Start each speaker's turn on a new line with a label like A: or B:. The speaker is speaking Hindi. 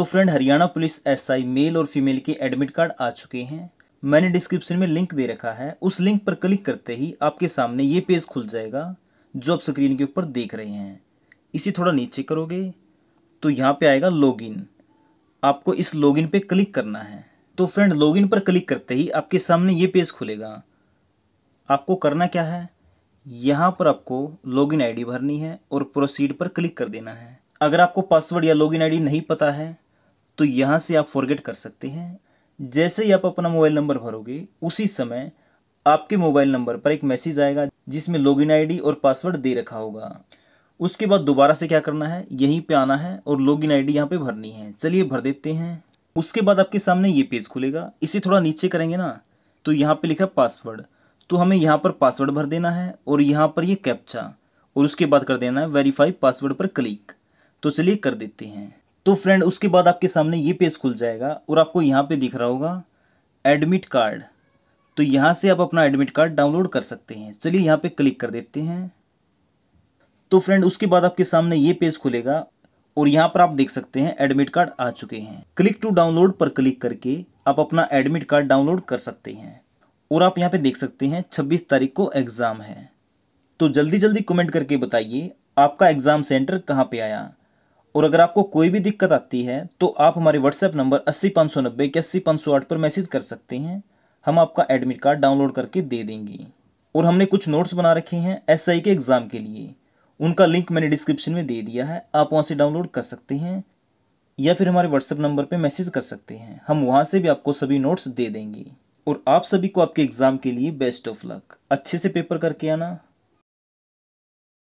A: तो friend Haryana police SI male और फीमेल के एडमिट कार्ड आ चुके हैं मैंने डिस्क्रिप्शन में लिंक दे रखा है उस लिंक पर क्लिक करते ही आपके सामने ये पेज खुल जाएगा जो आप स्क्रीन के ऊपर देख रहे हैं इसे थोड़ा नीचे करोगे तो यहाँ पे आएगा लॉगिन आपको इस लॉगिन पे क्लिक करना है तो फ्रेंड लॉगिन पर क्लिक करते ही आपके सामने ये पेज खुलेगा आपको करना क्या है यहाँ पर आपको लॉगिन आईडी भरनी है और प्रोसीड पर क्लिक कर देना है अगर आपको पासवर्ड या लॉगिन आईडी नहीं पता है तो यहाँ से आप फॉरगेट कर सकते हैं जैसे ही आप अपना मोबाइल नंबर भरोगे उसी समय आपके मोबाइल नंबर पर एक मैसेज आएगा जिसमें लॉगिन आईडी और पासवर्ड दे रखा होगा उसके बाद दोबारा से क्या करना है यहीं पे आना है और लॉगिन आईडी यहाँ पे भरनी है चलिए भर देते हैं उसके बाद आपके सामने ये पेज खुलेगा इसे थोड़ा नीचे करेंगे ना तो यहाँ पे लिखा पासवर्ड तो हमें यहाँ पर पासवर्ड भर देना है और यहाँ पर ये यह कैप्चा और उसके बाद कर देना है वेरीफाई पासवर्ड पर क्लिक तो चलिए कर देते हैं तो फ्रेंड उसके बाद आपके सामने ये पेज खुल जाएगा और आपको यहाँ पे दिख रहा होगा एडमिट कार्ड तो यहाँ से आप अपना एडमिट कार्ड डाउनलोड कर सकते हैं चलिए यहाँ पे क्लिक कर देते हैं तो फ्रेंड उसके बाद आपके सामने ये पेज खुलेगा और यहाँ पर आप देख सकते हैं एडमिट कार्ड आ चुके हैं क्लिक टू डाउनलोड पर क्लिक करके आप अपना एडमिट कार्ड डाउनलोड कर सकते हैं और आप यहाँ पे देख सकते हैं छब्बीस तारीख को एग्ज़ाम है तो जल्दी जल्दी कमेंट करके बताइए आपका एग्ज़ाम सेंटर कहाँ पे आया और अगर आपको कोई भी दिक्कत आती है तो आप हमारे व्हाट्सएप नंबर अस्सी पाँच सौ नब्बे इक्यासी पाँच सौ आठ पर मैसेज कर सकते हैं हम आपका एडमिट कार्ड डाउनलोड करके दे देंगे और हमने कुछ नोट्स बना रखे हैं एस के एग्ज़ाम के लिए उनका लिंक मैंने डिस्क्रिप्शन में दे दिया है आप वहाँ से डाउनलोड कर सकते हैं या फिर हमारे व्हाट्सएप नंबर पर मैसेज कर सकते हैं हम वहाँ से भी आपको सभी नोट्स दे देंगे और आप सभी को आपके एग्ज़ाम के लिए बेस्ट ऑफ लक अच्छे से पेपर करके आना